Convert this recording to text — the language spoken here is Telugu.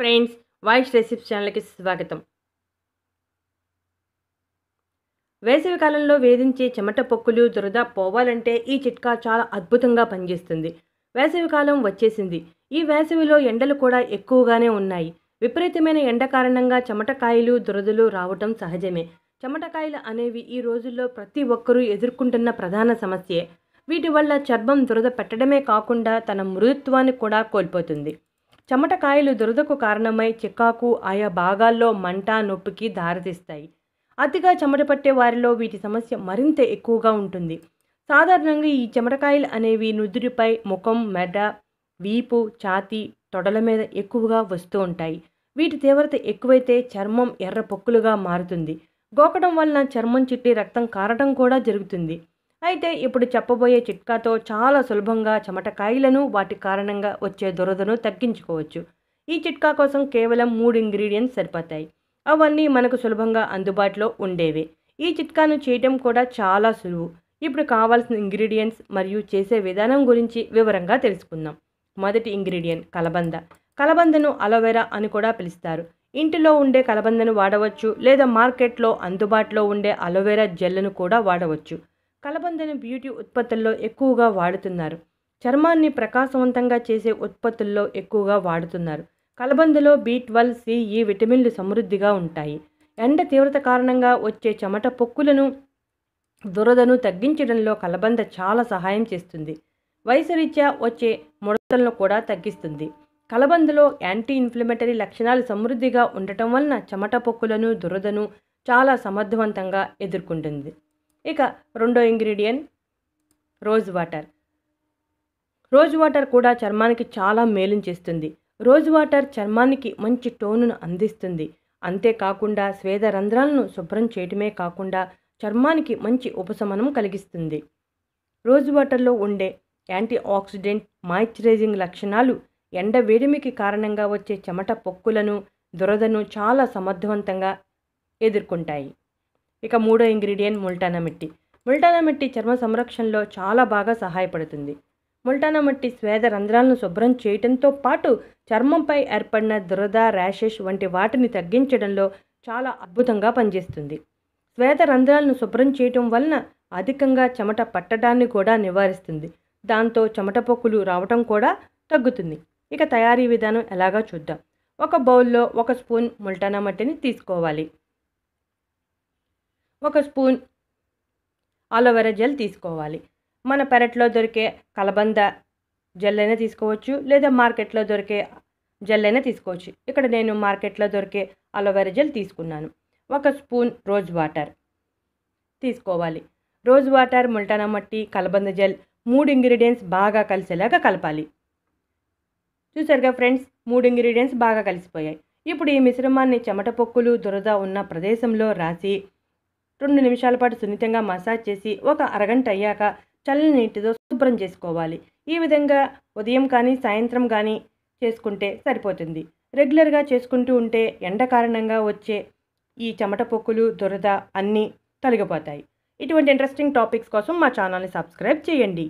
ఫ్రెండ్స్ వాయిస్ రెసిప్స్ ఛానల్కి స్వాగతం వేసవికాలంలో వేధించే చెమట పొక్కులు దురద పోవాలంటే ఈ చిట్కా చాలా అద్భుతంగా పనిచేస్తుంది వేసవికాలం వచ్చేసింది ఈ వేసవిలో ఎండలు కూడా ఎక్కువగానే ఉన్నాయి విపరీతమైన ఎండ కారణంగా చెమటకాయలు దురదలు రావటం సహజమే చెమటకాయలు అనేవి ఈ రోజుల్లో ప్రతి ఒక్కరూ ఎదుర్కొంటున్న ప్రధాన సమస్యే వీటి వల్ల చర్మం దురద పెట్టడమే కాకుండా తన మృదుత్వాన్ని కూడా కోల్పోతుంది చెమటకాయలు దురదకు కారణమై చికాకు ఆయా భాగాల్లో మంట నొప్పికి దారితీస్తాయి అతిగా చెమట పట్టే వారిలో వీటి సమస్య మరింత ఎక్కువగా ఉంటుంది సాధారణంగా ఈ చెమటకాయలు అనేవి నుదురిపై ముఖం మెడ వీపు ఛాతి తొడల మీద ఎక్కువగా వస్తూ ఉంటాయి వీటి తీవ్రత ఎక్కువైతే చర్మం ఎర్ర పొక్కులుగా మారుతుంది గోకడం వలన చర్మం చుట్టి రక్తం కారడం కూడా జరుగుతుంది అయితే ఇప్పుడు చెప్పబోయే చిట్కాతో చాలా సులభంగా చెమటకాయలను వాటి కారణంగా వచ్చే దురదను తగ్గించుకోవచ్చు ఈ చిట్కా కోసం కేవలం మూడు ఇంగ్రీడియంట్స్ సరిపోతాయి అవన్నీ మనకు సులభంగా అందుబాటులో ఉండేవే ఈ చిట్కాను చేయటం కూడా చాలా సులువు ఇప్పుడు కావాల్సిన ఇంగ్రీడియంట్స్ మరియు చేసే విధానం గురించి వివరంగా తెలుసుకుందాం మొదటి ఇంగ్రీడియంట్ కలబంద కలబందను అలోవెరా అని కూడా పిలుస్తారు ఇంటిలో ఉండే కలబందను వాడవచ్చు లేదా మార్కెట్లో అందుబాటులో ఉండే అలోవెరా జెల్లను కూడా వాడవచ్చు కలబందను బ్యూటీ ఉత్పత్తుల్లో ఎక్కువగా వాడుతున్నారు చర్మాన్ని ప్రకాశవంతంగా చేసే ఉత్పత్తుల్లో ఎక్కువగా వాడుతున్నారు కలబందులో బి ట్వెల్వ్ సి ఈ విటమిన్లు సమృద్ధిగా ఉంటాయి ఎండ తీవ్రత కారణంగా వచ్చే చెమట పొక్కులను దురదను తగ్గించడంలో కలబంద చాలా సహాయం చేస్తుంది రీత్యా వచ్చే ముడతలను కూడా తగ్గిస్తుంది కలబందులో యాంటీ ఇన్ఫ్లమేటరీ లక్షణాలు సమృద్ధిగా ఉండటం వలన చెమట పొక్కులను దురదను చాలా సమర్థవంతంగా ఎదుర్కొంటుంది ఇక రెండో ingredient rose water rose water కూడా చర్మానికి చాలా మేలు చేస్తుంది రోజ్ వాటర్ చర్మానికి మంచి టోనును అందిస్తుంది అంతేకాకుండా స్వేద రంధ్రాలను శుభ్రం చేయటమే కాకుండా చర్మానికి మంచి ఉపశమనం కలిగిస్తుంది రోజ్ వాటర్లో ఉండే యాంటీ ఆక్సిడెంట్ మాయిశ్చరైజింగ్ లక్షణాలు ఎండ వేడిమికి కారణంగా వచ్చే చెమట పొక్కులను దురదను చాలా సమర్థవంతంగా ఎదుర్కొంటాయి ఇక మూడో ఇంగ్రీడియంట్ ముల్టానా మిట్టి ముల్టానా మిట్టి చర్మ సంరక్షణలో చాలా బాగా సహాయపడుతుంది ముల్టానా మట్టి స్వేద రంధ్రాలను శుభ్రం చేయటంతో పాటు చర్మంపై ఏర్పడిన దురద ర్యాషెస్ వంటి వాటిని తగ్గించడంలో చాలా అద్భుతంగా పనిచేస్తుంది స్వేద రంధ్రాలను శుభ్రం చేయటం వలన అధికంగా చెమట పట్టడాన్ని కూడా నివారిస్తుంది దాంతో చెమట పొక్కులు రావటం కూడా తగ్గుతుంది ఇక తయారీ విధానం ఎలాగా చూద్దాం ఒక బౌల్లో ఒక స్పూన్ ముల్టానా మట్టిని తీసుకోవాలి ఒక స్పూన్ అలోవెరా జెల్ తీసుకోవాలి మన పెరట్లో దొరికే కలబంద జెల్ అయినా తీసుకోవచ్చు లేదా మార్కెట్లో దొరికే జెల్ అయినా తీసుకోవచ్చు ఇక్కడ నేను మార్కెట్లో దొరికే అలోవెరా జెల్ తీసుకున్నాను ఒక స్పూన్ రోజ్ వాటర్ తీసుకోవాలి రోజ్ వాటర్ ముల్టానా మట్టి కలబంద జెల్ మూడు ఇంగ్రీడియంట్స్ బాగా కలిసేలాగా కలపాలి చూసారుగా ఫ్రెండ్స్ మూడు ఇంగ్రీడియంట్స్ బాగా కలిసిపోయాయి ఇప్పుడు ఈ మిశ్రమాన్ని చెమట పొక్కులు దురద ఉన్న ప్రదేశంలో రాసి రెండు నిమిషాల పాటు సున్నితంగా మసాజ్ చేసి ఒక అరగంట అయ్యాక చల్లని నీటితో శుభ్రం చేసుకోవాలి ఈ విధంగా ఉదయం కానీ సాయంత్రం కానీ చేసుకుంటే సరిపోతుంది రెగ్యులర్గా చేసుకుంటూ ఉంటే ఎండ కారణంగా వచ్చే ఈ చెమట పొక్కులు దురద అన్నీ తొలగిపోతాయి ఇటువంటి ఇంట్రెస్టింగ్ టాపిక్స్ కోసం మా ఛానల్ని సబ్స్క్రైబ్ చేయండి